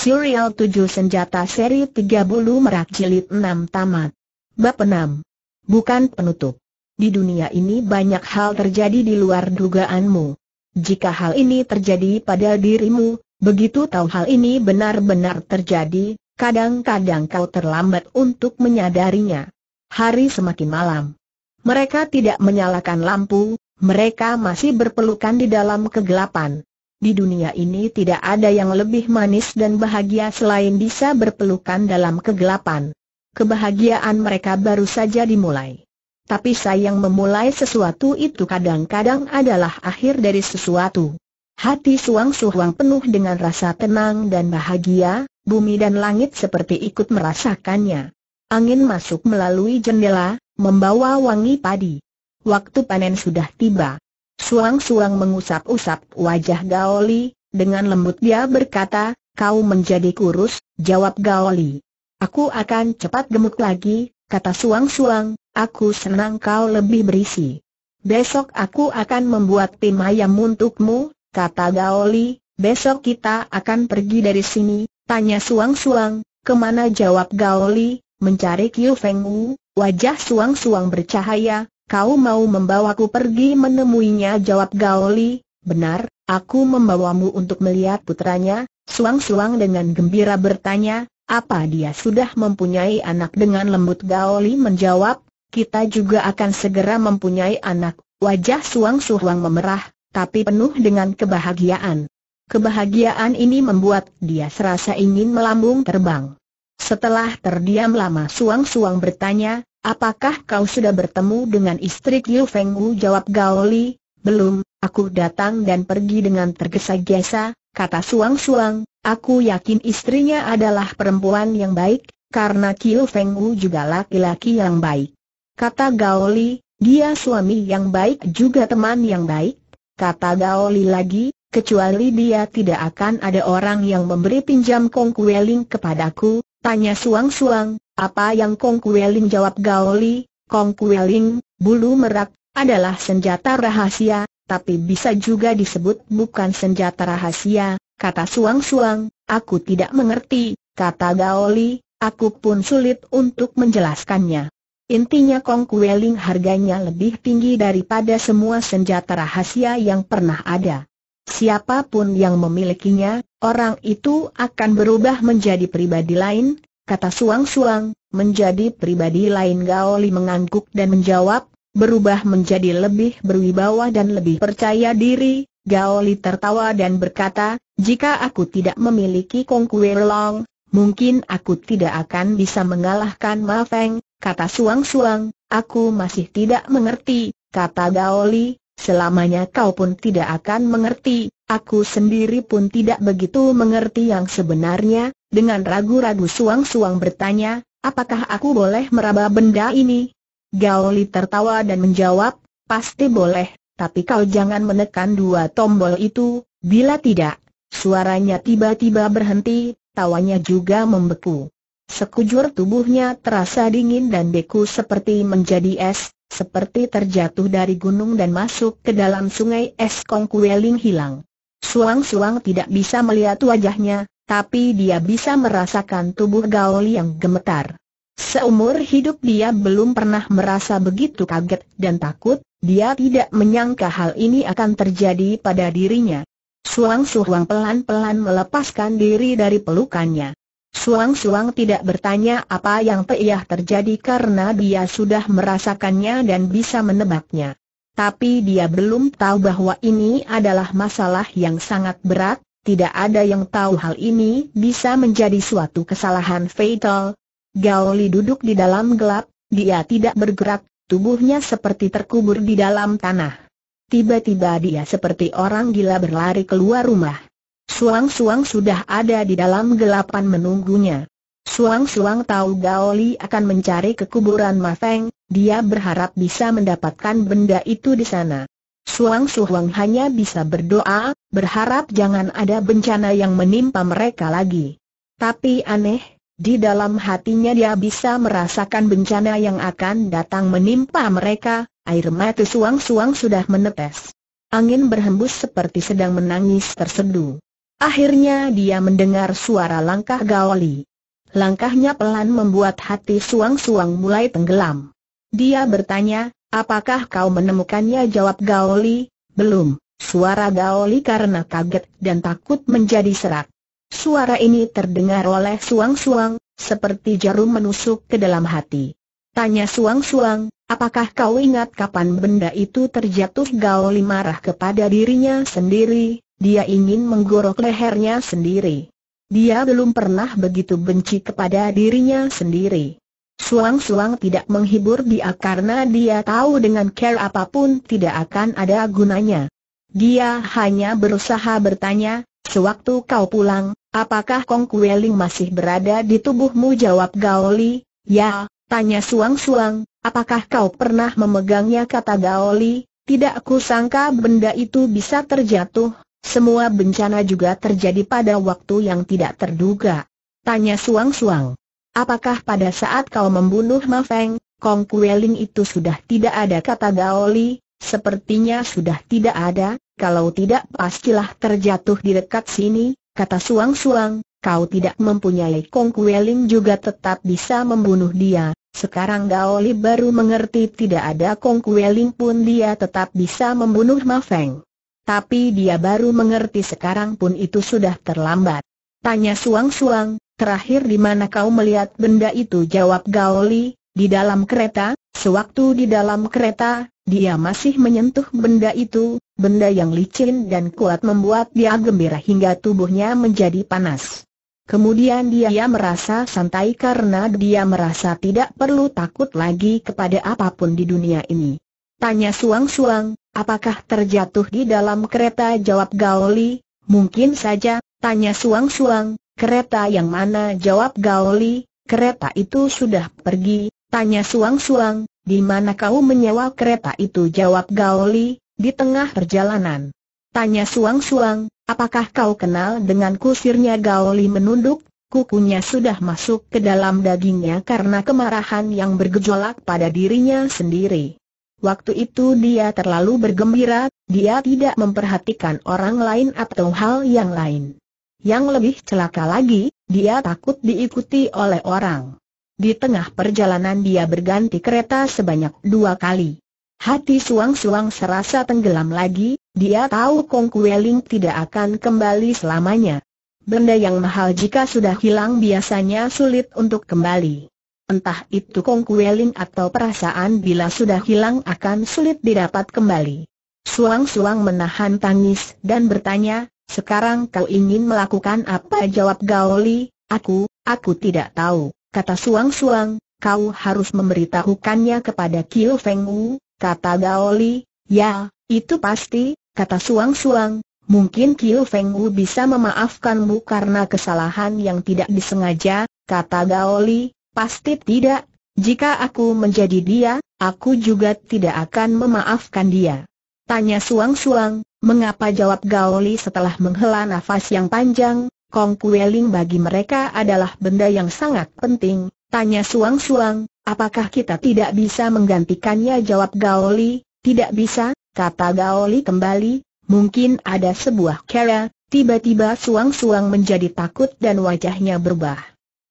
Serial 7 Senjata Seri 30 Merak Jilid 6 Tamat Bab 6 Bukan penutup Di dunia ini banyak hal terjadi di luar dugaanmu Jika hal ini terjadi pada dirimu, begitu tahu hal ini benar-benar terjadi, kadang-kadang kau terlambat untuk menyadarinya Hari semakin malam Mereka tidak menyalakan lampu, mereka masih berpelukan di dalam kegelapan di dunia ini tidak ada yang lebih manis dan bahagia selain bisa berpelukan dalam kegelapan. Kebahagiaan mereka baru saja dimulai. Tapi sayang memulai sesuatu itu kadang-kadang adalah akhir dari sesuatu. Hati Suang Suhuang penuh dengan rasa tenang dan bahagia, bumi dan langit seperti ikut merasakannya. Angin masuk melalui jendela, membawa wangi padi. Waktu panen sudah tiba. Suang-suang mengusap-usap wajah Gaoli, dengan lembut dia berkata, kau menjadi kurus, jawab Gaoli. Aku akan cepat gemuk lagi, kata Suang-suang, aku senang kau lebih berisi. Besok aku akan membuat tim ayam untukmu, kata Gaoli, besok kita akan pergi dari sini, tanya Suang-suang, kemana jawab Gaoli, mencari Kiu Feng Wu, wajah Suang-suang bercahaya, Kau mau membawaku pergi menemuinya jawab Gaoli, benar, aku membawamu untuk melihat putranya, suang-suang dengan gembira bertanya, apa dia sudah mempunyai anak dengan lembut Gaoli menjawab, kita juga akan segera mempunyai anak, wajah suang-suang memerah, tapi penuh dengan kebahagiaan. Kebahagiaan ini membuat dia serasa ingin melambung terbang. Setelah terdiam lama suang-suang bertanya, Apakah kau sudah bertemu dengan istri Liu Feng Wu? Jawab Gao Li, belum, aku datang dan pergi dengan tergesa-gesa, kata Suang Suang, aku yakin istrinya adalah perempuan yang baik, karena Liu Feng Wu juga laki-laki yang baik. Kata Gao Li, dia suami yang baik juga teman yang baik, kata Gao Li lagi, kecuali dia tidak akan ada orang yang memberi pinjam Kong Kueling kepadaku, tanya Suang Suang, apa yang Kong Kueling jawab Gaoli, Kong Kueling, bulu merak, adalah senjata rahasia, tapi bisa juga disebut bukan senjata rahasia, kata suang-suang, aku tidak mengerti, kata Gaoli, aku pun sulit untuk menjelaskannya. Intinya Kong Kueling harganya lebih tinggi daripada semua senjata rahasia yang pernah ada. Siapapun yang memilikinya, orang itu akan berubah menjadi pribadi lain, kata suang-suang, menjadi pribadi lain Gaoli mengangguk dan menjawab, berubah menjadi lebih berwibawa dan lebih percaya diri, Gaoli tertawa dan berkata, jika aku tidak memiliki Kong Kue Long, mungkin aku tidak akan bisa mengalahkan Ma Feng, kata suang-suang, aku masih tidak mengerti, kata Gaoli, selamanya kau pun tidak akan mengerti, Aku sendiri pun tidak begitu mengerti yang sebenarnya, dengan ragu-ragu suang-suang bertanya, apakah aku boleh meraba benda ini? Gaoli tertawa dan menjawab, pasti boleh, tapi kau jangan menekan dua tombol itu, bila tidak, suaranya tiba-tiba berhenti, tawanya juga membeku. Sekujur tubuhnya terasa dingin dan beku seperti menjadi es, seperti terjatuh dari gunung dan masuk ke dalam sungai es Kongkueling hilang. Suang-suang tidak bisa melihat wajahnya, tapi dia bisa merasakan tubuh Gaoli yang gemetar. Seumur hidup dia belum pernah merasa begitu kaget dan takut, dia tidak menyangka hal ini akan terjadi pada dirinya. Suang Suang pelan-pelan melepaskan diri dari pelukannya. Suang Suang tidak bertanya apa yang terjadi karena dia sudah merasakannya dan bisa menebaknya. Tapi dia belum tahu bahwa ini adalah masalah yang sangat berat, tidak ada yang tahu hal ini bisa menjadi suatu kesalahan fatal. Gaoli duduk di dalam gelap, dia tidak bergerak, tubuhnya seperti terkubur di dalam tanah. Tiba-tiba dia seperti orang gila berlari keluar rumah. Suang-suang sudah ada di dalam gelapan menunggunya. Suang-suang tahu Gaoli akan mencari kekuburan Mafeng, dia berharap bisa mendapatkan benda itu di sana. Suang Suhuang hanya bisa berdoa, berharap jangan ada bencana yang menimpa mereka lagi. Tapi aneh, di dalam hatinya dia bisa merasakan bencana yang akan datang menimpa mereka, air mata Suang Suang sudah menetes. Angin berhembus seperti sedang menangis terseduh. Akhirnya dia mendengar suara langkah Gaoli. Langkahnya pelan membuat hati Suang Suang mulai tenggelam. Dia bertanya, apakah kau menemukannya? Jawab Gaoli, belum. Suara Gaoli karena kaget dan takut menjadi serak. Suara ini terdengar oleh suang-suang, seperti jarum menusuk ke dalam hati. Tanya suang-suang, apakah kau ingat kapan benda itu terjatuh? Gaoli marah kepada dirinya sendiri, dia ingin menggorok lehernya sendiri. Dia belum pernah begitu benci kepada dirinya sendiri. Suang-suang tidak menghibur dia karena dia tahu dengan care apapun tidak akan ada gunanya. Dia hanya berusaha bertanya, sewaktu kau pulang, apakah Kong Kueling masih berada di tubuhmu? Jawab Gao Li. ya, tanya suang-suang, apakah kau pernah memegangnya? Kata Gao Li. tidak kusangka benda itu bisa terjatuh, semua bencana juga terjadi pada waktu yang tidak terduga. Tanya suang-suang. Apakah pada saat kau membunuh Ma Feng, Kong Kueling itu sudah tidak ada kata Gao Li? sepertinya sudah tidak ada, kalau tidak pastilah terjatuh di dekat sini, kata Suang Suang, kau tidak mempunyai Kong Kueling juga tetap bisa membunuh dia. Sekarang Gao Li baru mengerti tidak ada Kong Kueling pun dia tetap bisa membunuh Ma Feng. Tapi dia baru mengerti sekarang pun itu sudah terlambat. Tanya suang-suang, terakhir di mana kau melihat benda itu? Jawab Gaoli, di dalam kereta, sewaktu di dalam kereta, dia masih menyentuh benda itu, benda yang licin dan kuat membuat dia gembira hingga tubuhnya menjadi panas. Kemudian dia merasa santai karena dia merasa tidak perlu takut lagi kepada apapun di dunia ini. Tanya suang-suang, apakah terjatuh di dalam kereta? Jawab Gaoli, mungkin saja, Tanya suang-suang, kereta yang mana? Jawab Gaoli, kereta itu sudah pergi. Tanya suang-suang, di mana kau menyewa kereta itu? Jawab Gaoli, di tengah perjalanan. Tanya suang-suang, apakah kau kenal dengan kusirnya Gaoli menunduk? Kukunya sudah masuk ke dalam dagingnya karena kemarahan yang bergejolak pada dirinya sendiri. Waktu itu dia terlalu bergembira, dia tidak memperhatikan orang lain atau hal yang lain. Yang lebih celaka lagi, dia takut diikuti oleh orang. Di tengah perjalanan dia berganti kereta sebanyak dua kali. Hati suang-suang serasa tenggelam lagi, dia tahu Kong Kueling tidak akan kembali selamanya. Benda yang mahal jika sudah hilang biasanya sulit untuk kembali. Entah itu Kong Kueling atau perasaan bila sudah hilang akan sulit didapat kembali. Suang-suang menahan tangis dan bertanya, sekarang kau ingin melakukan apa? Jawab Gao Li, aku, aku tidak tahu, kata Suang Suang, kau harus memberitahukannya kepada Kiu Feng Wu, kata Li, ya, itu pasti, kata Suang Suang, mungkin Kiu Feng Wu bisa memaafkanmu karena kesalahan yang tidak disengaja, kata Gao Li, pasti tidak, jika aku menjadi dia, aku juga tidak akan memaafkan dia. Tanya suang-suang, mengapa jawab Gaoli setelah menghela nafas yang panjang, Kong Kueling bagi mereka adalah benda yang sangat penting. Tanya suang-suang, apakah kita tidak bisa menggantikannya jawab Gaoli, tidak bisa, kata Gaoli kembali, mungkin ada sebuah kera, tiba-tiba suang-suang menjadi takut dan wajahnya berubah.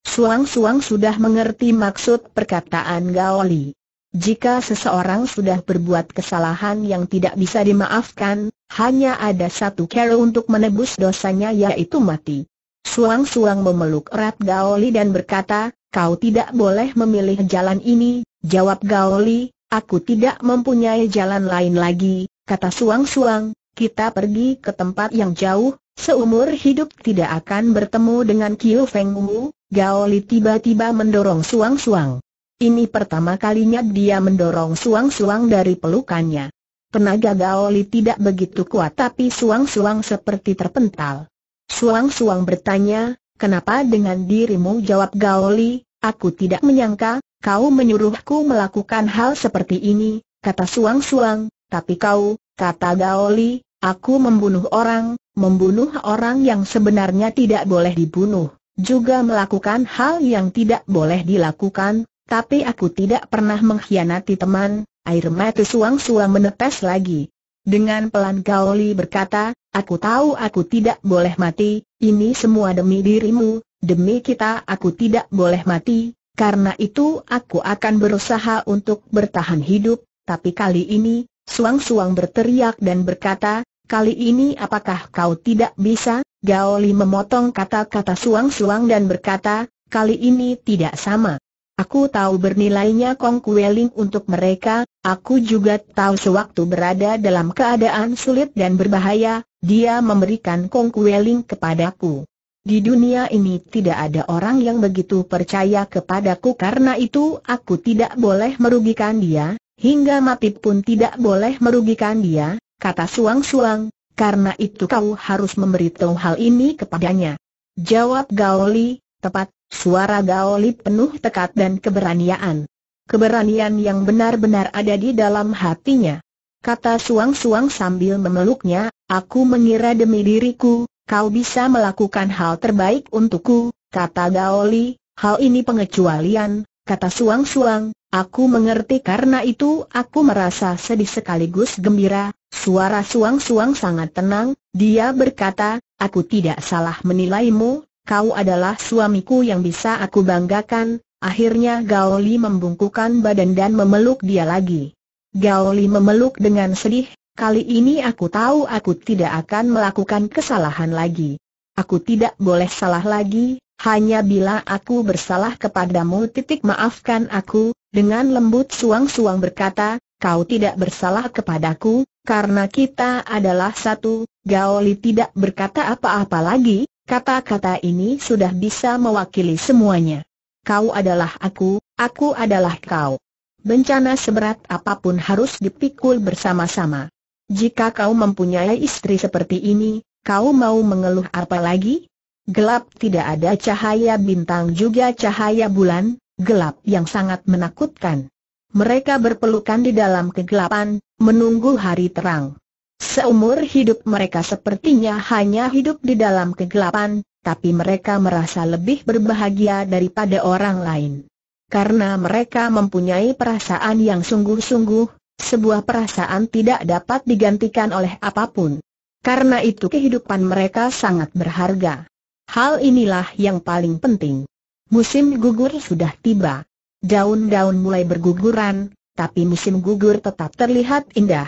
Suang-suang sudah mengerti maksud perkataan Gaoli. Jika seseorang sudah berbuat kesalahan yang tidak bisa dimaafkan, hanya ada satu cara untuk menebus dosanya yaitu mati. Suang-suang memeluk erat Gaoli dan berkata, kau tidak boleh memilih jalan ini, jawab Gaoli, aku tidak mempunyai jalan lain lagi, kata Suang-suang, kita pergi ke tempat yang jauh, seumur hidup tidak akan bertemu dengan Kiu Feng Wu, Gaoli tiba-tiba mendorong Suang-suang. Ini pertama kalinya dia mendorong suang-suang dari pelukannya. Tenaga Gaoli tidak begitu kuat tapi suang-suang seperti terpental. Suang-suang bertanya, kenapa dengan dirimu jawab Gaoli, aku tidak menyangka, kau menyuruhku melakukan hal seperti ini, kata suang-suang, tapi kau, kata Gaoli, aku membunuh orang, membunuh orang yang sebenarnya tidak boleh dibunuh juga melakukan hal yang tidak boleh dilakukan, tapi aku tidak pernah mengkhianati teman, air mata suang-suang menetes lagi. Dengan pelan Gaoli berkata, aku tahu aku tidak boleh mati, ini semua demi dirimu, demi kita aku tidak boleh mati, karena itu aku akan berusaha untuk bertahan hidup, tapi kali ini, suang-suang berteriak dan berkata, kali ini apakah kau tidak bisa? Gaoli memotong kata-kata suang-suang dan berkata, kali ini tidak sama. Aku tahu bernilainya Kong Kueling untuk mereka, aku juga tahu sewaktu berada dalam keadaan sulit dan berbahaya, dia memberikan Kong Kueling kepadaku. Di dunia ini tidak ada orang yang begitu percaya kepadaku karena itu aku tidak boleh merugikan dia, hingga mati pun tidak boleh merugikan dia, kata suang-suang, karena itu kau harus memberitahu hal ini kepadanya. Jawab Gaoli, tepat, Suara Gaoli penuh tekad dan keberanian. Keberanian yang benar-benar ada di dalam hatinya. Kata suang-suang sambil memeluknya, aku mengira demi diriku, kau bisa melakukan hal terbaik untukku, kata Gaoli, hal ini pengecualian, kata suang-suang, Aku mengerti karena itu aku merasa sedih sekaligus gembira, suara suang-suang sangat tenang, dia berkata, aku tidak salah menilaimu, kau adalah suamiku yang bisa aku banggakan, akhirnya Gao Li membungkukkan badan dan memeluk dia lagi. Gao Li memeluk dengan sedih, kali ini aku tahu aku tidak akan melakukan kesalahan lagi. Aku tidak boleh salah lagi, hanya bila aku bersalah kepadamu titik maafkan aku, dengan lembut suang-suang berkata, kau tidak bersalah kepadaku, karena kita adalah satu, Gaoli tidak berkata apa-apa lagi, Kata-kata ini sudah bisa mewakili semuanya. Kau adalah aku, aku adalah kau. Bencana seberat apapun harus dipikul bersama-sama. Jika kau mempunyai istri seperti ini, kau mau mengeluh apa lagi? Gelap tidak ada cahaya bintang juga cahaya bulan, gelap yang sangat menakutkan. Mereka berpelukan di dalam kegelapan, menunggu hari terang. Seumur hidup mereka sepertinya hanya hidup di dalam kegelapan, tapi mereka merasa lebih berbahagia daripada orang lain. Karena mereka mempunyai perasaan yang sungguh-sungguh, sebuah perasaan tidak dapat digantikan oleh apapun. Karena itu kehidupan mereka sangat berharga. Hal inilah yang paling penting. Musim gugur sudah tiba. Daun-daun mulai berguguran, tapi musim gugur tetap terlihat indah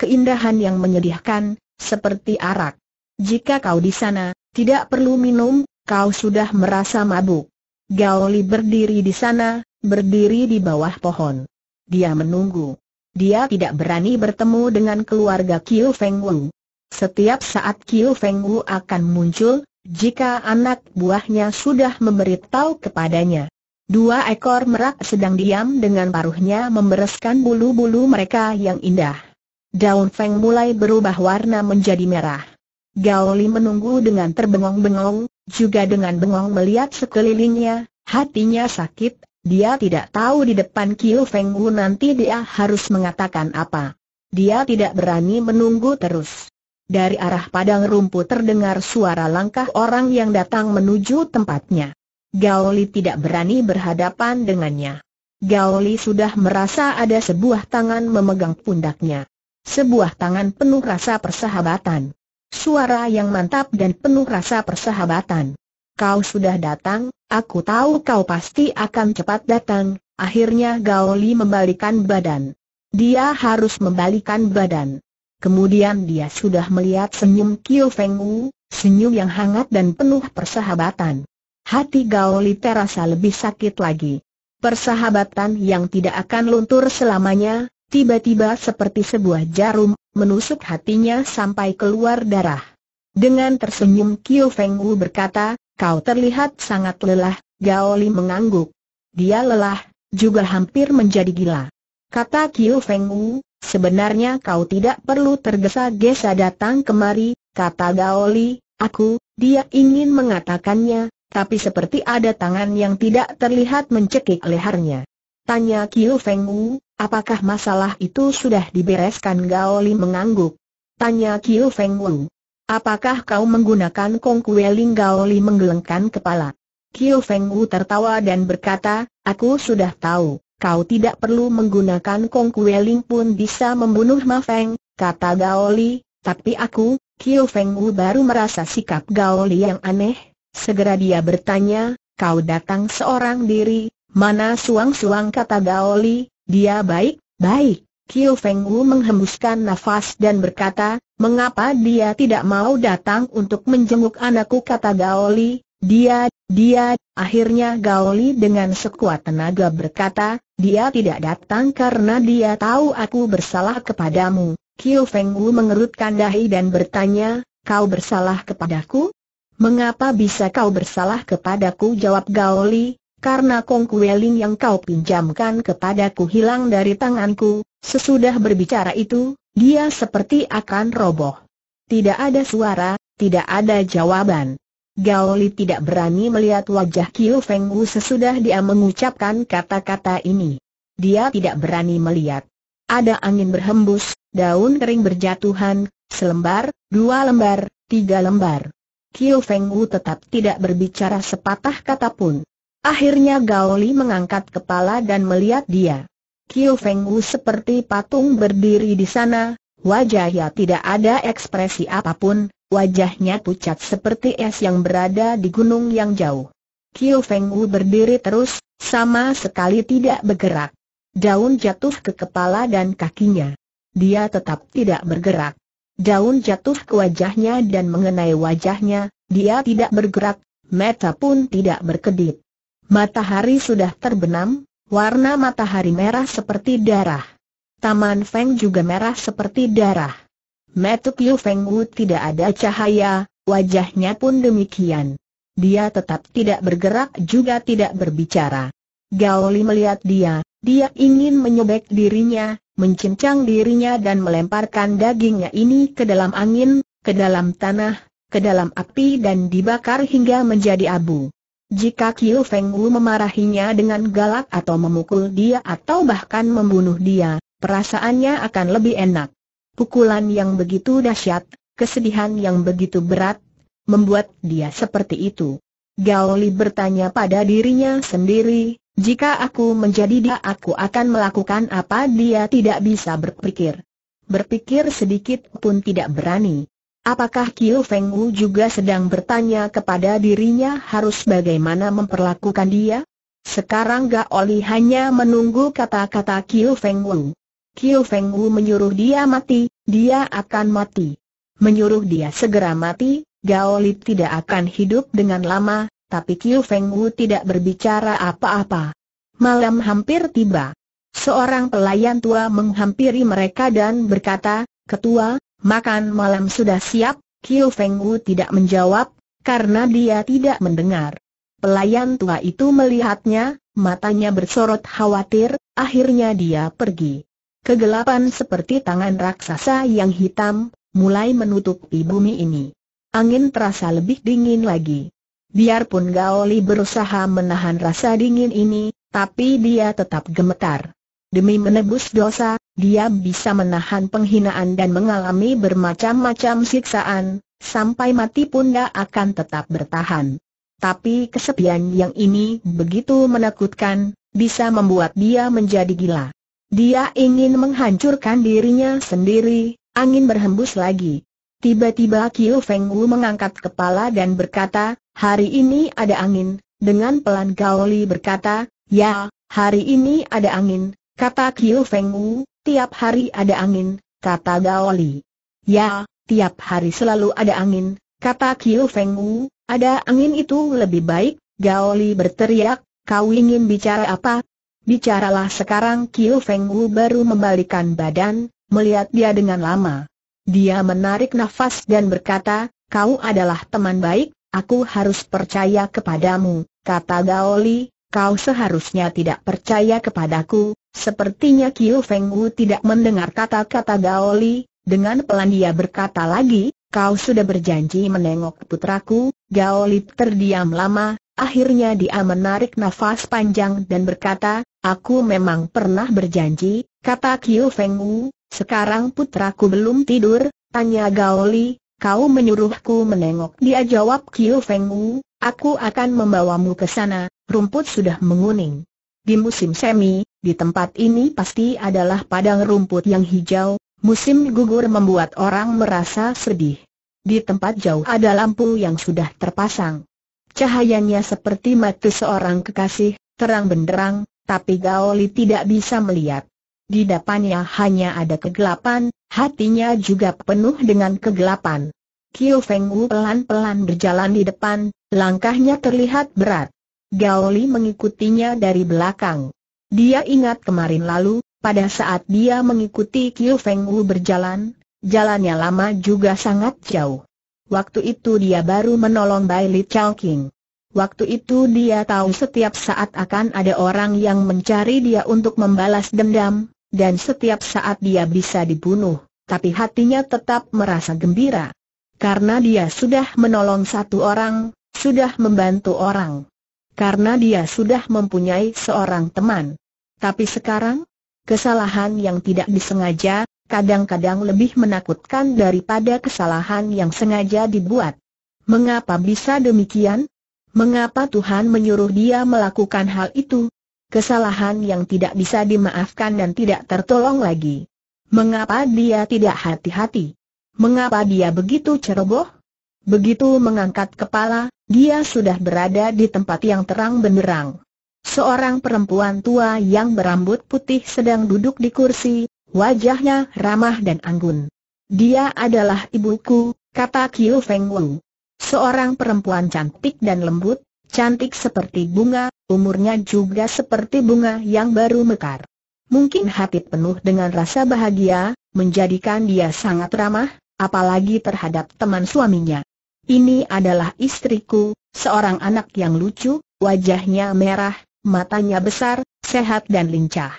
keindahan yang menyedihkan, seperti arak. Jika kau di sana, tidak perlu minum, kau sudah merasa mabuk. Li berdiri di sana, berdiri di bawah pohon. Dia menunggu. Dia tidak berani bertemu dengan keluarga Qiu Feng Wu. Setiap saat Qiu Feng Wu akan muncul, jika anak buahnya sudah memberitahu kepadanya. Dua ekor merak sedang diam dengan paruhnya membereskan bulu-bulu mereka yang indah. Daun Feng mulai berubah warna menjadi merah. Gao Li menunggu dengan terbengong-bengong, juga dengan bengong melihat sekelilingnya, hatinya sakit, dia tidak tahu di depan Kiu Feng Wu nanti dia harus mengatakan apa. Dia tidak berani menunggu terus. Dari arah padang rumput terdengar suara langkah orang yang datang menuju tempatnya. Gao Li tidak berani berhadapan dengannya. Gao Li sudah merasa ada sebuah tangan memegang pundaknya. Sebuah tangan penuh rasa persahabatan. Suara yang mantap dan penuh rasa persahabatan. Kau sudah datang, aku tahu kau pasti akan cepat datang, akhirnya Gao Li membalikan badan. Dia harus membalikan badan. Kemudian dia sudah melihat senyum Kiu Feng Wu, senyum yang hangat dan penuh persahabatan. Hati Gao Li terasa lebih sakit lagi. Persahabatan yang tidak akan luntur selamanya, tiba-tiba seperti sebuah jarum, menusuk hatinya sampai keluar darah. Dengan tersenyum Kiu Feng Wu berkata, kau terlihat sangat lelah, Gao Li mengangguk. Dia lelah, juga hampir menjadi gila. Kata Kiu Feng Wu, sebenarnya kau tidak perlu tergesa-gesa datang kemari, kata Gao Li, aku, dia ingin mengatakannya, tapi seperti ada tangan yang tidak terlihat mencekik lehernya. Tanya Kiu Feng Wu, apakah masalah itu sudah dibereskan Gao Li mengangguk. Tanya Kiu Feng Wu, apakah kau menggunakan Kong Kue Ling Gao Li menggelengkan kepala. Kiu Feng Wu tertawa dan berkata, aku sudah tahu, kau tidak perlu menggunakan Kong Kue Ling pun bisa membunuh Ma Feng, kata Gao Li, tapi aku, Kiu Feng Wu baru merasa sikap Gao Li yang aneh, segera dia bertanya, kau datang seorang diri, Mana suang-suang kata Gaoli, dia baik, baik. Kiu Feng Wu menghembuskan nafas dan berkata, mengapa dia tidak mau datang untuk menjenguk anakku kata Gaoli, dia, dia, akhirnya Gaoli dengan sekuat tenaga berkata, dia tidak datang karena dia tahu aku bersalah kepadamu. Kiu Feng Wu mengerutkan dahi dan bertanya, kau bersalah kepadaku? Mengapa bisa kau bersalah kepadaku jawab Gaoli, karena Kueling yang kau pinjamkan kepadaku hilang dari tanganku, sesudah berbicara itu, dia seperti akan roboh. Tidak ada suara, tidak ada jawaban. Gao Li tidak berani melihat wajah Qiu Feng Wu sesudah dia mengucapkan kata-kata ini. Dia tidak berani melihat. Ada angin berhembus, daun kering berjatuhan, selembar, dua lembar, tiga lembar. Qiu Feng Wu tetap tidak berbicara sepatah kata pun. Akhirnya Gaoli mengangkat kepala dan melihat dia. Qiu Feng Wu seperti patung berdiri di sana, wajahnya tidak ada ekspresi apapun, wajahnya pucat seperti es yang berada di gunung yang jauh. Qiu Feng Wu berdiri terus, sama sekali tidak bergerak. Daun jatuh ke kepala dan kakinya. Dia tetap tidak bergerak. Daun jatuh ke wajahnya dan mengenai wajahnya, dia tidak bergerak, mata pun tidak berkedip. Matahari sudah terbenam, warna matahari merah seperti darah. Taman Feng juga merah seperti darah. Metuk Yu Feng Wu tidak ada cahaya, wajahnya pun demikian. Dia tetap tidak bergerak juga tidak berbicara. Gao Li melihat dia, dia ingin menyobek dirinya, mencincang dirinya dan melemparkan dagingnya ini ke dalam angin, ke dalam tanah, ke dalam api dan dibakar hingga menjadi abu. Jika Kiu Feng Wu memarahinya dengan galak atau memukul dia atau bahkan membunuh dia, perasaannya akan lebih enak. Pukulan yang begitu dahsyat, kesedihan yang begitu berat, membuat dia seperti itu. Gao Li bertanya pada dirinya sendiri, jika aku menjadi dia aku akan melakukan apa dia tidak bisa berpikir. Berpikir sedikit pun tidak berani. Apakah Kiu Feng Wu juga sedang bertanya kepada dirinya harus bagaimana memperlakukan dia? Sekarang Oli hanya menunggu kata-kata Kiu Feng Wu. Kiu Feng Wu menyuruh dia mati, dia akan mati. Menyuruh dia segera mati, Oli tidak akan hidup dengan lama, tapi Kiu Feng Wu tidak berbicara apa-apa. Malam hampir tiba. Seorang pelayan tua menghampiri mereka dan berkata, Ketua, Makan malam sudah siap, Kiu Feng Wu tidak menjawab, karena dia tidak mendengar. Pelayan tua itu melihatnya, matanya bersorot khawatir, akhirnya dia pergi. Kegelapan seperti tangan raksasa yang hitam, mulai menutupi bumi ini. Angin terasa lebih dingin lagi. Biarpun Gaoli berusaha menahan rasa dingin ini, tapi dia tetap gemetar. Demi menebus dosa, dia bisa menahan penghinaan dan mengalami bermacam-macam siksaan, sampai mati pun dia akan tetap bertahan. Tapi kesepian yang ini begitu menakutkan, bisa membuat dia menjadi gila. Dia ingin menghancurkan dirinya sendiri, angin berhembus lagi. Tiba-tiba Kiu Feng Wu mengangkat kepala dan berkata, hari ini ada angin. Dengan pelan Gaoli berkata, ya, hari ini ada angin, kata Kiu Feng Wu, Tiap hari ada angin, kata Gao Li. Ya, tiap hari selalu ada angin, kata Kiu Feng Wu, ada angin itu lebih baik, Gao Li berteriak, kau ingin bicara apa? Bicaralah sekarang Kiu Feng Wu baru membalikan badan, melihat dia dengan lama. Dia menarik nafas dan berkata, kau adalah teman baik, aku harus percaya kepadamu, kata Gao Li. kau seharusnya tidak percaya kepadaku, Sepertinya Kiu Feng Wu tidak mendengar kata-kata Gao Li. dengan pelan dia berkata lagi, kau sudah berjanji menengok putraku, Gao Li terdiam lama, akhirnya dia menarik nafas panjang dan berkata, aku memang pernah berjanji, kata Kiu Feng Wu, sekarang putraku belum tidur, tanya Gao Li. kau menyuruhku menengok dia jawab Kiu Feng Wu, aku akan membawamu ke sana, rumput sudah menguning. Di musim semi, di tempat ini pasti adalah padang rumput yang hijau, musim gugur membuat orang merasa sedih. Di tempat jauh ada lampu yang sudah terpasang. Cahayanya seperti mata seorang kekasih, terang benderang, tapi Gaoli tidak bisa melihat. Di depannya hanya ada kegelapan, hatinya juga penuh dengan kegelapan. Kiu Feng Wu pelan-pelan berjalan di depan, langkahnya terlihat berat. Gaoli mengikutinya dari belakang. Dia ingat kemarin lalu, pada saat dia mengikuti Kiu Feng Wu berjalan, jalannya lama juga sangat jauh. Waktu itu dia baru menolong Bai Li Chao King. Waktu itu dia tahu setiap saat akan ada orang yang mencari dia untuk membalas dendam, dan setiap saat dia bisa dibunuh, tapi hatinya tetap merasa gembira. Karena dia sudah menolong satu orang, sudah membantu orang karena dia sudah mempunyai seorang teman. Tapi sekarang, kesalahan yang tidak disengaja, kadang-kadang lebih menakutkan daripada kesalahan yang sengaja dibuat. Mengapa bisa demikian? Mengapa Tuhan menyuruh dia melakukan hal itu? Kesalahan yang tidak bisa dimaafkan dan tidak tertolong lagi. Mengapa dia tidak hati-hati? Mengapa dia begitu ceroboh? Begitu mengangkat kepala, dia sudah berada di tempat yang terang benderang. Seorang perempuan tua yang berambut putih sedang duduk di kursi, wajahnya ramah dan anggun. Dia adalah ibuku, kata Kiu Feng Wu. Seorang perempuan cantik dan lembut, cantik seperti bunga, umurnya juga seperti bunga yang baru mekar. Mungkin hati penuh dengan rasa bahagia, menjadikan dia sangat ramah, apalagi terhadap teman suaminya. Ini adalah istriku, seorang anak yang lucu, wajahnya merah, matanya besar, sehat dan lincah.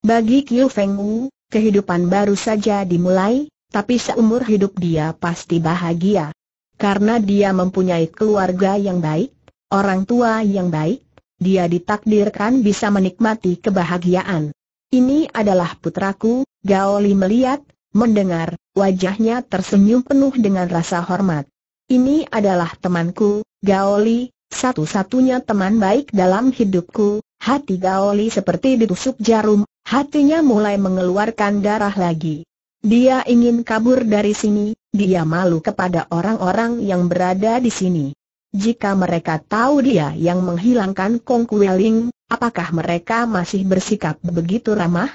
Bagi Qiu Feng Wu, kehidupan baru saja dimulai, tapi seumur hidup dia pasti bahagia. Karena dia mempunyai keluarga yang baik, orang tua yang baik, dia ditakdirkan bisa menikmati kebahagiaan. Ini adalah putraku, Gao Li melihat, mendengar, wajahnya tersenyum penuh dengan rasa hormat. Ini adalah temanku, Gaoli, satu-satunya teman baik dalam hidupku, hati Gaoli seperti ditusuk jarum, hatinya mulai mengeluarkan darah lagi. Dia ingin kabur dari sini, dia malu kepada orang-orang yang berada di sini. Jika mereka tahu dia yang menghilangkan Kong Kueling, apakah mereka masih bersikap begitu ramah?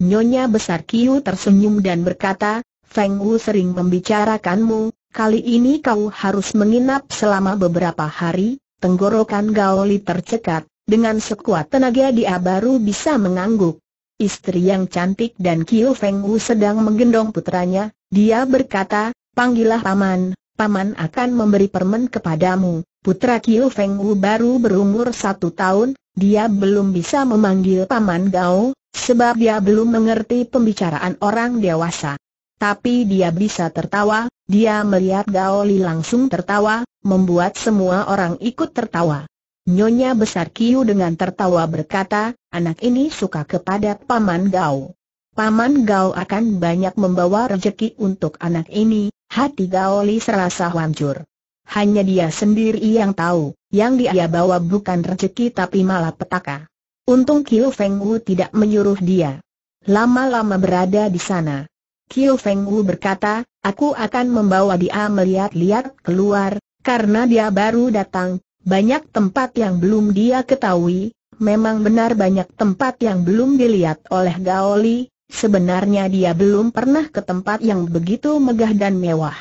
Nyonya Besar Kiu tersenyum dan berkata, Feng Wu sering membicarakanmu, Kali ini kau harus menginap selama beberapa hari, tenggorokan Gaoli tercekat, dengan sekuat tenaga dia baru bisa mengangguk. Istri yang cantik dan Kiu Feng Wu sedang menggendong putranya, dia berkata, panggillah paman, paman akan memberi permen kepadamu. Putra Kiu Feng Wu baru berumur satu tahun, dia belum bisa memanggil paman Gao, sebab dia belum mengerti pembicaraan orang dewasa. Tapi dia bisa tertawa, dia melihat Gao Li langsung tertawa, membuat semua orang ikut tertawa. Nyonya Besar Kiu dengan tertawa berkata, anak ini suka kepada Paman Gao. Paman Gao akan banyak membawa rezeki untuk anak ini, hati Gao Li serasa hancur. Hanya dia sendiri yang tahu, yang dia bawa bukan rezeki tapi malah petaka. Untung Kiu Feng Wu tidak menyuruh dia. Lama-lama berada di sana. Kiu Feng Wu berkata, Aku akan membawa dia melihat-lihat keluar, karena dia baru datang, banyak tempat yang belum dia ketahui, memang benar banyak tempat yang belum dilihat oleh Gaoli, sebenarnya dia belum pernah ke tempat yang begitu megah dan mewah.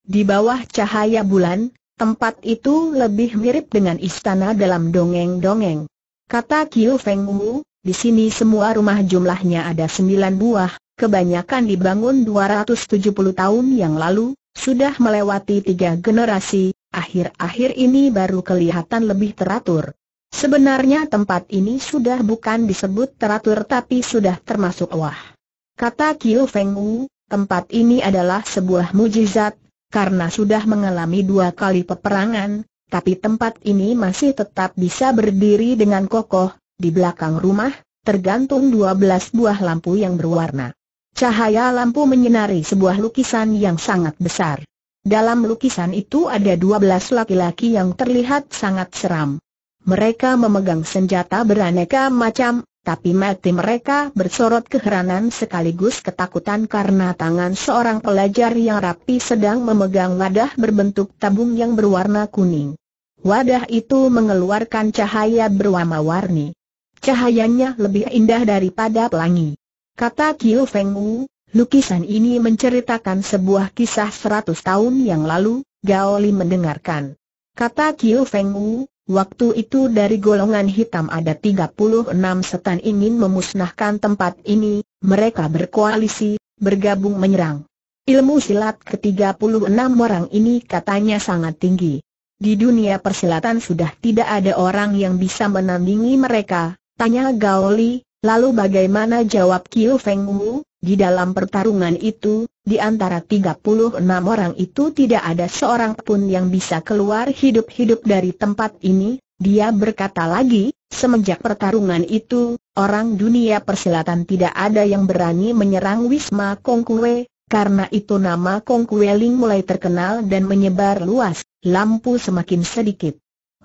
Di bawah cahaya bulan, tempat itu lebih mirip dengan istana dalam dongeng-dongeng. Kata Kiu Feng Wu, di sini semua rumah jumlahnya ada sembilan buah, kebanyakan dibangun 270 tahun yang lalu, sudah melewati tiga generasi, akhir-akhir ini baru kelihatan lebih teratur. Sebenarnya tempat ini sudah bukan disebut teratur tapi sudah termasuk wah. Kata Kiu Feng Wu, tempat ini adalah sebuah mujizat, karena sudah mengalami dua kali peperangan, tapi tempat ini masih tetap bisa berdiri dengan kokoh, di belakang rumah, tergantung 12 buah lampu yang berwarna. Cahaya lampu menyinari sebuah lukisan yang sangat besar. Dalam lukisan itu ada dua belas laki-laki yang terlihat sangat seram. Mereka memegang senjata beraneka macam, tapi mati mereka bersorot keheranan sekaligus ketakutan karena tangan seorang pelajar yang rapi sedang memegang wadah berbentuk tabung yang berwarna kuning. Wadah itu mengeluarkan cahaya berwarna-warni. Cahayanya lebih indah daripada pelangi. Kata Kiu Feng Wu, lukisan ini menceritakan sebuah kisah seratus tahun yang lalu, Gao Li mendengarkan. Kata Kiu Feng Wu, waktu itu dari golongan hitam ada 36 setan ingin memusnahkan tempat ini, mereka berkoalisi, bergabung menyerang. Ilmu silat ke-36 orang ini katanya sangat tinggi. Di dunia persilatan sudah tidak ada orang yang bisa menandingi mereka, tanya Gao Li. Lalu bagaimana jawab Kiu Feng Wu? Di dalam pertarungan itu, di antara 36 orang itu tidak ada seorang pun yang bisa keluar hidup-hidup dari tempat ini, dia berkata lagi, semenjak pertarungan itu, orang dunia persilatan tidak ada yang berani menyerang Wisma Kue, karena itu nama Kue Ling mulai terkenal dan menyebar luas, lampu semakin sedikit.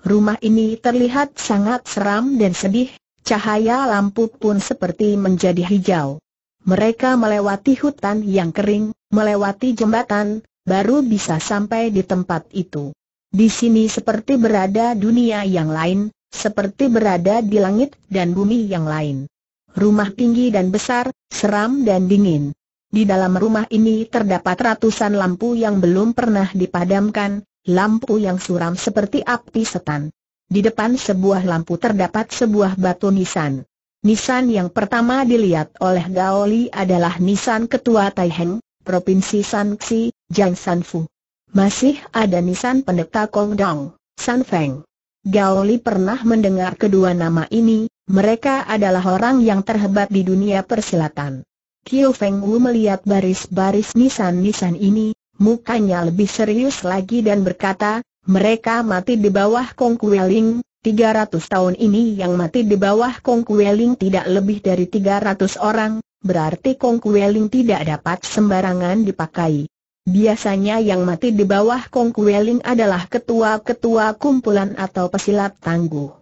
Rumah ini terlihat sangat seram dan sedih, Cahaya lampu pun seperti menjadi hijau. Mereka melewati hutan yang kering, melewati jembatan, baru bisa sampai di tempat itu. Di sini seperti berada dunia yang lain, seperti berada di langit dan bumi yang lain. Rumah tinggi dan besar, seram dan dingin. Di dalam rumah ini terdapat ratusan lampu yang belum pernah dipadamkan, lampu yang suram seperti api setan. Di depan sebuah lampu terdapat sebuah batu nisan. Nisan yang pertama dilihat oleh Gaoli adalah nisan ketua Taiheng, Provinsi Sanxi, Jiang Sanfu. Masih ada nisan pendeta Kongdong, Gao Gaoli pernah mendengar kedua nama ini, mereka adalah orang yang terhebat di dunia persilatan. Kiu Feng Wu melihat baris-baris nisan-nisan ini, mukanya lebih serius lagi dan berkata, mereka mati di bawah Kong Kueling, 300 tahun ini yang mati di bawah Kong Kueling tidak lebih dari 300 orang, berarti Kong Kueling tidak dapat sembarangan dipakai. Biasanya yang mati di bawah Kong Kueling adalah ketua-ketua kumpulan atau pesilat tangguh.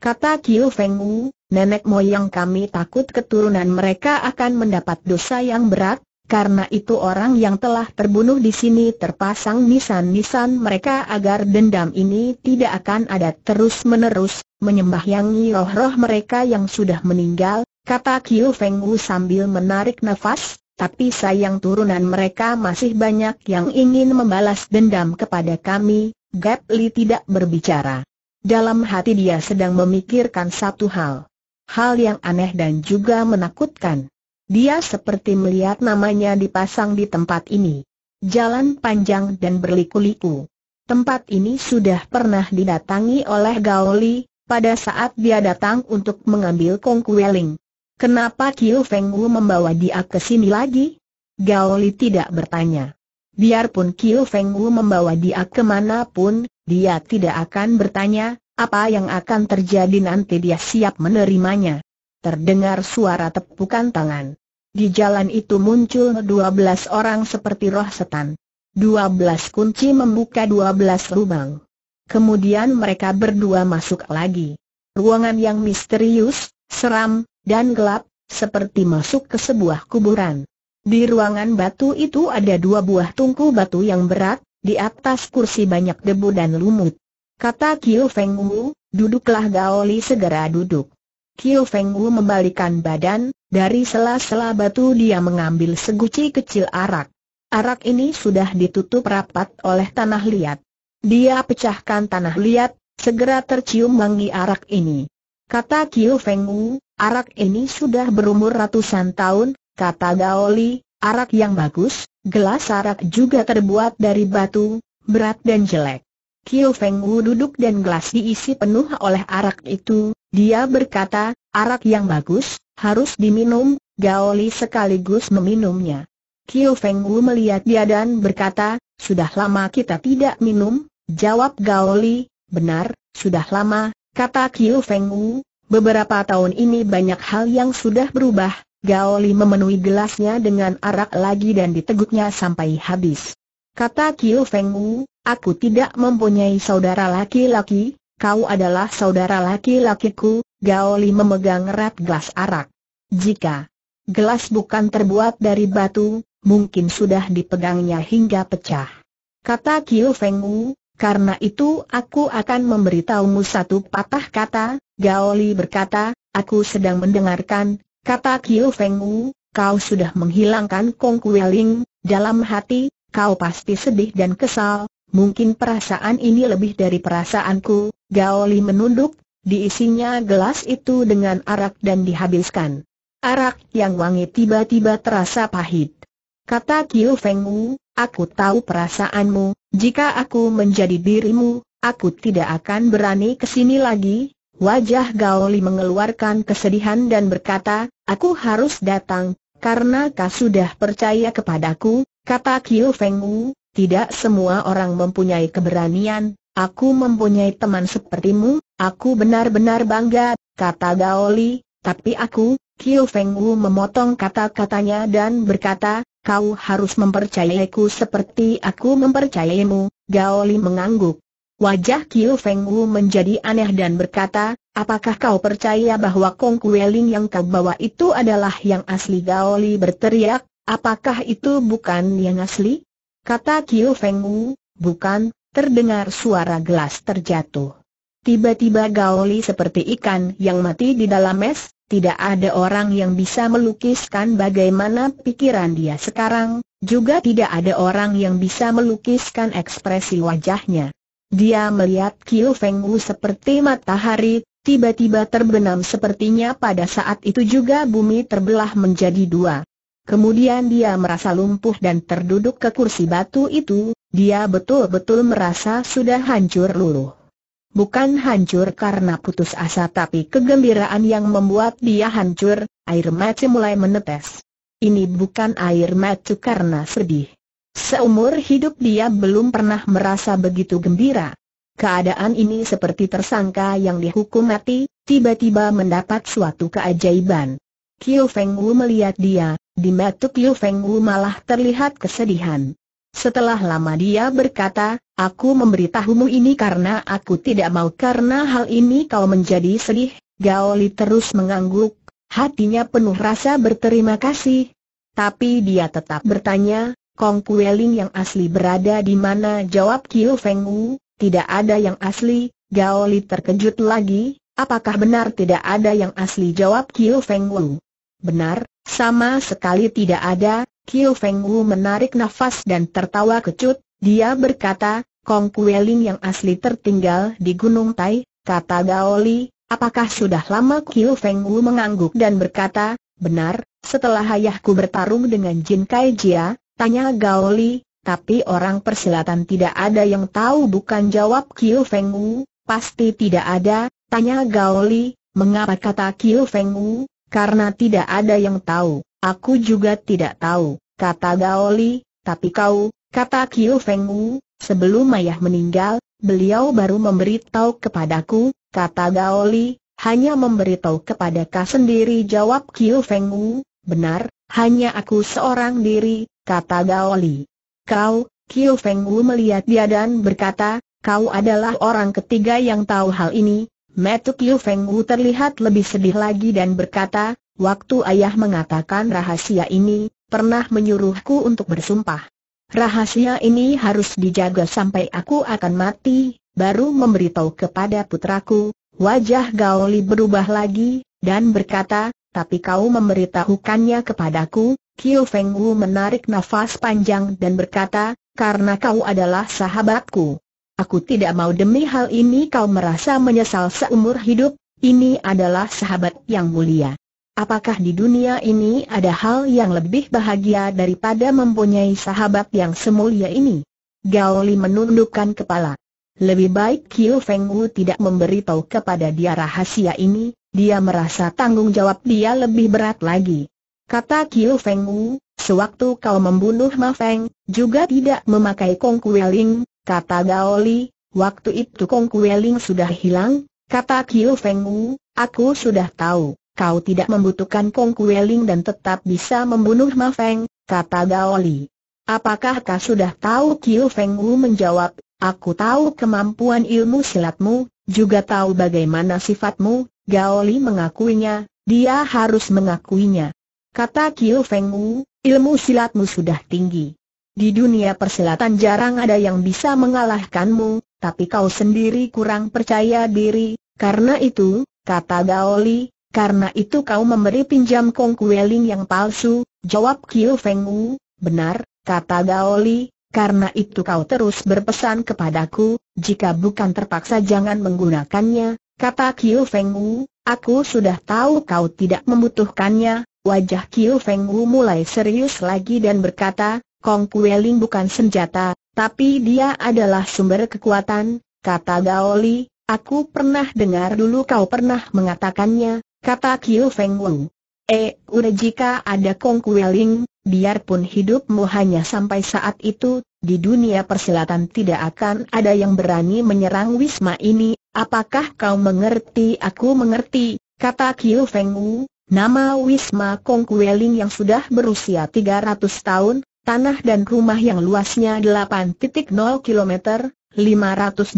Kata Kiu Feng Wu, nenek moyang kami takut keturunan mereka akan mendapat dosa yang berat, karena itu orang yang telah terbunuh di sini terpasang nisan-nisan mereka agar dendam ini tidak akan ada terus-menerus, menyembahyangi roh-roh mereka yang sudah meninggal, kata Kiu Feng Wu sambil menarik nafas, tapi sayang turunan mereka masih banyak yang ingin membalas dendam kepada kami, Gap Li tidak berbicara. Dalam hati dia sedang memikirkan satu hal. Hal yang aneh dan juga menakutkan. Dia seperti melihat namanya dipasang di tempat ini. Jalan panjang dan berliku-liku. Tempat ini sudah pernah didatangi oleh Gaoli, pada saat dia datang untuk mengambil Kong Kueling. Kenapa Kiu Feng Wu membawa dia ke sini lagi? Gaoli tidak bertanya. Biarpun Kiu Feng Wu membawa dia mana pun, dia tidak akan bertanya, apa yang akan terjadi nanti dia siap menerimanya. Terdengar suara tepukan tangan. Di jalan itu muncul 12 orang seperti roh setan. 12 kunci membuka 12 lubang. Kemudian mereka berdua masuk lagi. Ruangan yang misterius, seram, dan gelap, seperti masuk ke sebuah kuburan. Di ruangan batu itu ada dua buah tungku batu yang berat, di atas kursi banyak debu dan lumut. Kata Kiu Feng Wu, duduklah Gaoli segera duduk. Kiu Feng Wu membalikan badan, dari sela-sela batu dia mengambil seguci kecil arak. Arak ini sudah ditutup rapat oleh tanah liat. Dia pecahkan tanah liat, segera tercium wangi arak ini. Kata Kiu Feng Wu, arak ini sudah berumur ratusan tahun, kata Gao Li, arak yang bagus, gelas arak juga terbuat dari batu, berat dan jelek. Kiu Feng Wu duduk dan gelas diisi penuh oleh arak itu, dia berkata, arak yang bagus, harus diminum, Gaoli sekaligus meminumnya. Kiu Feng Wu melihat dia dan berkata, sudah lama kita tidak minum, jawab Gaoli, benar, sudah lama, kata Kiu Feng Wu, beberapa tahun ini banyak hal yang sudah berubah, Gaoli memenuhi gelasnya dengan arak lagi dan diteguknya sampai habis. Kata Kiu Feng Wu, aku tidak mempunyai saudara laki-laki, kau adalah saudara laki-lakiku, Gaoli memegang erat gelas arak. Jika gelas bukan terbuat dari batu, mungkin sudah dipegangnya hingga pecah. Kata Kiu Feng Wu, karena itu aku akan memberitahumu satu patah kata, Gaoli berkata, aku sedang mendengarkan, kata Kiu Feng Wu, kau sudah menghilangkan Kong Kueling, dalam hati, kau pasti sedih dan kesal, mungkin perasaan ini lebih dari perasaanku, Gaoli menunduk, Diisinya gelas itu dengan arak dan dihabiskan. Arak yang wangi tiba-tiba terasa pahit. Kata Kiu Feng Wu, aku tahu perasaanmu, jika aku menjadi dirimu, aku tidak akan berani ke sini lagi. Wajah Gao Li mengeluarkan kesedihan dan berkata, aku harus datang, karena kau sudah percaya kepadaku, kata Kiu Feng Wu, tidak semua orang mempunyai keberanian, Aku mempunyai teman sepertimu, aku benar-benar bangga, kata Gaoli, tapi aku, Kiu Feng Wu memotong kata-katanya dan berkata, kau harus mempercayaiku seperti aku mempercayaimu, Gaoli mengangguk. Wajah Kiu Feng Wu menjadi aneh dan berkata, apakah kau percaya bahwa Kong Kueling yang kau bawa itu adalah yang asli Gaoli berteriak, apakah itu bukan yang asli? Kata Kiu Feng Wu, bukan, terdengar suara gelas terjatuh. Tiba-tiba Gaoli seperti ikan yang mati di dalam es, tidak ada orang yang bisa melukiskan bagaimana pikiran dia sekarang, juga tidak ada orang yang bisa melukiskan ekspresi wajahnya. Dia melihat Kiu Feng Wu seperti matahari, tiba-tiba terbenam sepertinya pada saat itu juga bumi terbelah menjadi dua. Kemudian dia merasa lumpuh dan terduduk ke kursi batu itu, dia betul-betul merasa sudah hancur luluh. Bukan hancur karena putus asa tapi kegembiraan yang membuat dia hancur, air mata mulai menetes. Ini bukan air mata karena sedih. Seumur hidup dia belum pernah merasa begitu gembira. Keadaan ini seperti tersangka yang dihukum mati, tiba-tiba mendapat suatu keajaiban. Qiu Feng Wu melihat dia, di mata Qiu Feng Wu malah terlihat kesedihan. Setelah lama dia berkata, aku memberitahumu ini karena aku tidak mau karena hal ini kau menjadi sedih, Gaoli terus mengangguk, hatinya penuh rasa berterima kasih. Tapi dia tetap bertanya, Kong Kueling yang asli berada di mana jawab Kiu Feng Wu, tidak ada yang asli, Gaoli terkejut lagi, apakah benar tidak ada yang asli jawab Kiu Feng Wu? Benar, sama sekali tidak ada, Kiu Feng Wu menarik nafas dan tertawa kecut, dia berkata, Kong Kueling yang asli tertinggal di Gunung Tai, kata Gaoli, apakah sudah lama Kiu Feng Wu mengangguk dan berkata, benar, setelah ayahku bertarung dengan Jin Kai Jia, tanya Gaoli, tapi orang persilatan tidak ada yang tahu bukan jawab Kiu Feng Wu, pasti tidak ada, tanya Gaoli, mengapa kata Kiu Feng Wu, karena tidak ada yang tahu. Aku juga tidak tahu, kata Gao Li. tapi kau, kata Kiu Feng Wu, sebelum ayah meninggal, beliau baru memberitahu kepadaku, kata Gao Li. hanya memberitahu kepada kau sendiri jawab Kiu Feng Wu, benar, hanya aku seorang diri, kata Gao Li. Kau, Kiu Feng Wu melihat dia dan berkata, kau adalah orang ketiga yang tahu hal ini, Metu Kiu Feng Wu terlihat lebih sedih lagi dan berkata, Waktu ayah mengatakan rahasia ini, pernah menyuruhku untuk bersumpah. Rahasia ini harus dijaga sampai aku akan mati, baru memberitahu kepada putraku. Wajah Gaoli berubah lagi, dan berkata, tapi kau memberitahukannya kepadaku, Kiu Feng Wu menarik nafas panjang dan berkata, karena kau adalah sahabatku. Aku tidak mau demi hal ini kau merasa menyesal seumur hidup, ini adalah sahabat yang mulia. Apakah di dunia ini ada hal yang lebih bahagia daripada mempunyai sahabat yang semulia ini? Gao Li menundukkan kepala. Lebih baik Qiu Feng Wu tidak memberitahu kepada dia rahasia ini, dia merasa tanggung jawab dia lebih berat lagi. Kata Qiu Feng Wu, sewaktu kau membunuh Ma Feng, juga tidak memakai Kong Kueling, kata Gao Li, waktu itu Kong Kueling sudah hilang, kata Qiu Feng Wu, aku sudah tahu kau tidak membutuhkan Kong Kueling dan tetap bisa membunuh Ma Feng, kata Gao Li. Apakah kau sudah tahu Kiu Feng Wu menjawab, aku tahu kemampuan ilmu silatmu, juga tahu bagaimana sifatmu, Gao Li mengakuinya, dia harus mengakuinya. Kata Kiu Feng Wu, ilmu silatmu sudah tinggi. Di dunia persilatan jarang ada yang bisa mengalahkanmu, tapi kau sendiri kurang percaya diri, karena itu, kata Gao Li. Karena itu kau memberi pinjam Kong Kueling yang palsu, jawab Kiu Feng Wu, benar, kata Gao Li. karena itu kau terus berpesan kepadaku, jika bukan terpaksa jangan menggunakannya, kata Kiu Feng Wu, aku sudah tahu kau tidak membutuhkannya, wajah Kiu Feng Wu mulai serius lagi dan berkata, Kong Kueling bukan senjata, tapi dia adalah sumber kekuatan, kata Gao Li. Aku pernah dengar dulu kau pernah mengatakannya, kata Kiu Feng Weng. Eh, udah jika ada Kong Kueling, biarpun hidupmu hanya sampai saat itu, di dunia persilatan tidak akan ada yang berani menyerang Wisma ini, apakah kau mengerti aku mengerti, kata Kiu Feng Wu, Nama Wisma Kong Kueling yang sudah berusia 300 tahun, tanah dan rumah yang luasnya 8.0 km, 500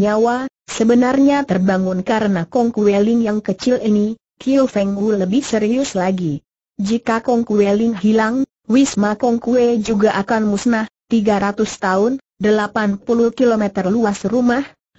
nyawa, sebenarnya terbangun karena Kong Kueling yang kecil ini, Kiu Feng Wu lebih serius lagi. Jika Kong Kue Ling hilang, Wisma Kong Kue juga akan musnah, 300 tahun, 80 km luas rumah, 500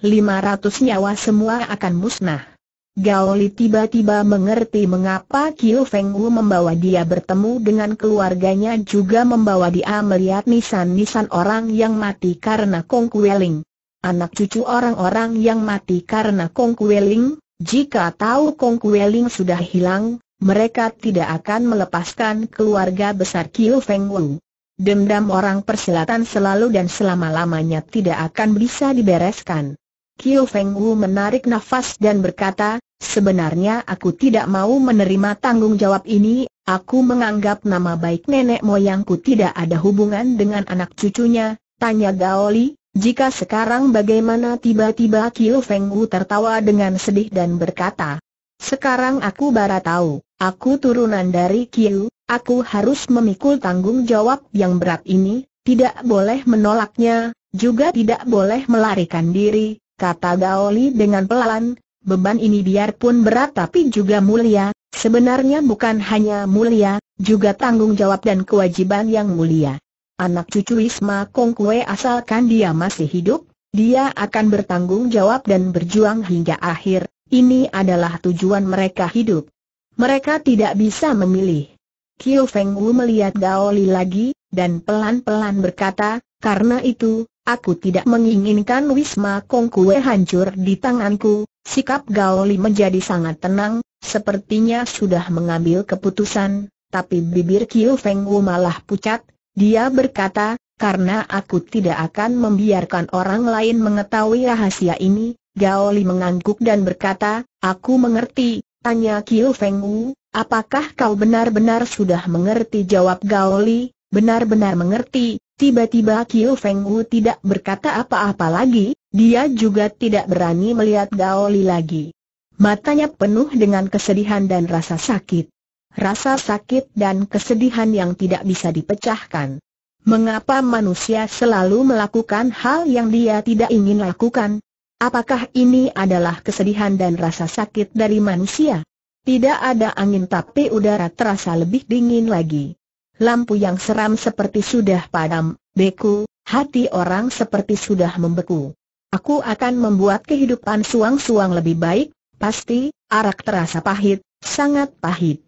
nyawa semua akan musnah. Gao Li tiba-tiba mengerti mengapa Kiu Feng Wu membawa dia bertemu dengan keluarganya juga membawa dia melihat nisan-nisan orang yang mati karena Kong Kue Ling. Anak cucu orang-orang yang mati karena Kong Kue Ling, jika tahu Kong Kueling sudah hilang, mereka tidak akan melepaskan keluarga besar Kiu Feng Wu. Dendam orang persilatan selalu dan selama-lamanya tidak akan bisa dibereskan. Kiu Feng Wu menarik nafas dan berkata, sebenarnya aku tidak mau menerima tanggung jawab ini, aku menganggap nama baik nenek moyangku tidak ada hubungan dengan anak cucunya, tanya Gao Li. Jika sekarang bagaimana tiba-tiba Kiu Feng Wu tertawa dengan sedih dan berkata, Sekarang aku bara tahu, aku turunan dari Kiu, aku harus memikul tanggung jawab yang berat ini, tidak boleh menolaknya, juga tidak boleh melarikan diri, kata Gao Li dengan pelan, beban ini biarpun berat tapi juga mulia, sebenarnya bukan hanya mulia, juga tanggung jawab dan kewajiban yang mulia. Anak cucu Isma Kongkwe asalkan dia masih hidup, dia akan bertanggung jawab dan berjuang hingga akhir, ini adalah tujuan mereka hidup. Mereka tidak bisa memilih. Kiu Feng Wu melihat Li lagi, dan pelan-pelan berkata, karena itu, Aku tidak menginginkan Wisma Kongkue hancur di tanganku. Sikap Gao Li menjadi sangat tenang, sepertinya sudah mengambil keputusan, tapi bibir Kiu Feng Wu malah pucat, dia berkata, karena aku tidak akan membiarkan orang lain mengetahui rahasia ini, Gao Li mengangguk dan berkata, aku mengerti, tanya Kiu Feng Wu, apakah kau benar-benar sudah mengerti jawab Gao Li, benar-benar mengerti, tiba-tiba Kiu Feng Wu tidak berkata apa-apa lagi, dia juga tidak berani melihat Gao Li lagi. Matanya penuh dengan kesedihan dan rasa sakit rasa sakit dan kesedihan yang tidak bisa dipecahkan. Mengapa manusia selalu melakukan hal yang dia tidak ingin lakukan? Apakah ini adalah kesedihan dan rasa sakit dari manusia? Tidak ada angin tapi udara terasa lebih dingin lagi. Lampu yang seram seperti sudah padam, beku, hati orang seperti sudah membeku. Aku akan membuat kehidupan suang-suang lebih baik, pasti, arak terasa pahit, sangat pahit.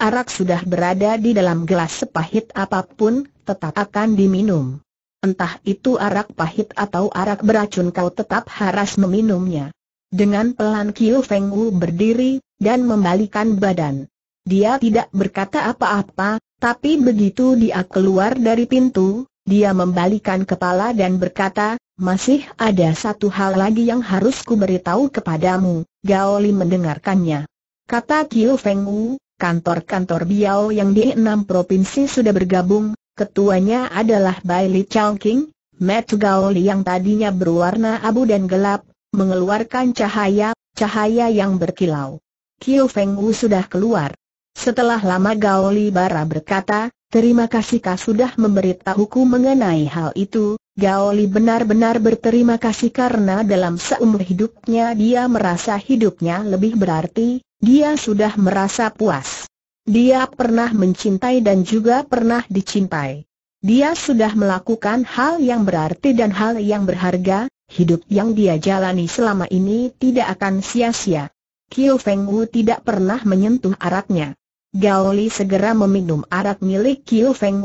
Arak sudah berada di dalam gelas sepahit apapun, tetap akan diminum. Entah itu arak pahit atau arak beracun kau tetap harus meminumnya. Dengan pelan Kiu Feng Wu berdiri, dan membalikan badan. Dia tidak berkata apa-apa, tapi begitu dia keluar dari pintu, dia membalikan kepala dan berkata, masih ada satu hal lagi yang harus ku beritahu kepadamu, Li mendengarkannya. Kata Kiu Feng Wu, Kantor-kantor Biao yang di enam provinsi sudah bergabung, ketuanya adalah Bai Li Chao King, Matt Gao Li yang tadinya berwarna abu dan gelap, mengeluarkan cahaya, cahaya yang berkilau. Kiu Feng Wu sudah keluar. Setelah lama Gao Li Bara berkata, Terima kasih kau sudah memberitahuku mengenai hal itu, Gaoli benar-benar berterima kasih karena dalam seumur hidupnya dia merasa hidupnya lebih berarti, dia sudah merasa puas. Dia pernah mencintai dan juga pernah dicintai. Dia sudah melakukan hal yang berarti dan hal yang berharga, hidup yang dia jalani selama ini tidak akan sia-sia. Kiu Feng Wu tidak pernah menyentuh araknya. Gao Li segera meminum arak milik Kiu Feng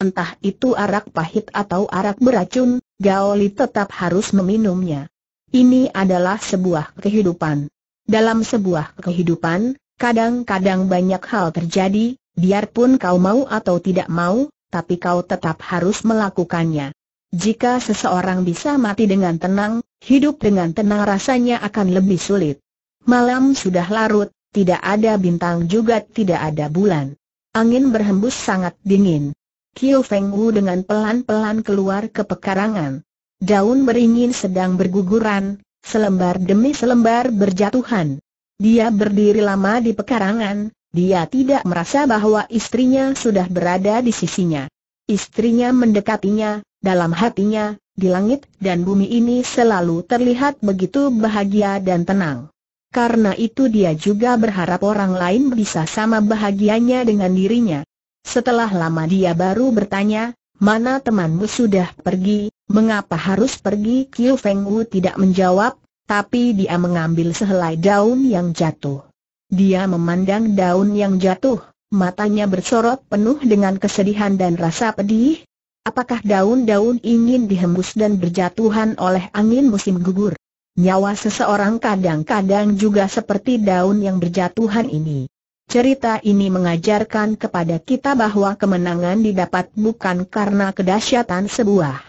Entah itu arak pahit atau arak beracun, Gao Li tetap harus meminumnya. Ini adalah sebuah kehidupan. Dalam sebuah kehidupan, kadang-kadang banyak hal terjadi, biarpun kau mau atau tidak mau, tapi kau tetap harus melakukannya. Jika seseorang bisa mati dengan tenang, hidup dengan tenang rasanya akan lebih sulit. Malam sudah larut, tidak ada bintang juga tidak ada bulan. Angin berhembus sangat dingin. Kiu Feng Wu dengan pelan-pelan keluar ke pekarangan. Daun beringin sedang berguguran, Selembar demi selembar berjatuhan. Dia berdiri lama di pekarangan, dia tidak merasa bahwa istrinya sudah berada di sisinya. Istrinya mendekatinya, dalam hatinya, di langit dan bumi ini selalu terlihat begitu bahagia dan tenang. Karena itu dia juga berharap orang lain bisa sama bahagianya dengan dirinya. Setelah lama dia baru bertanya, mana temanmu sudah pergi, Mengapa harus pergi Qiu Feng Wu tidak menjawab, tapi dia mengambil sehelai daun yang jatuh. Dia memandang daun yang jatuh, matanya bersorot penuh dengan kesedihan dan rasa pedih. Apakah daun-daun ingin dihembus dan berjatuhan oleh angin musim gugur? Nyawa seseorang kadang-kadang juga seperti daun yang berjatuhan ini. Cerita ini mengajarkan kepada kita bahwa kemenangan didapat bukan karena kedahsyatan sebuah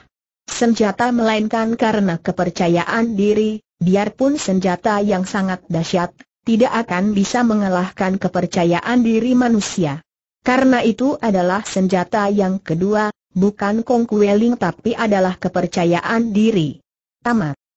senjata melainkan karena kepercayaan diri, biarpun senjata yang sangat dahsyat, tidak akan bisa mengalahkan kepercayaan diri manusia. Karena itu adalah senjata yang kedua, bukan kongkueling tapi adalah kepercayaan diri. Tamat.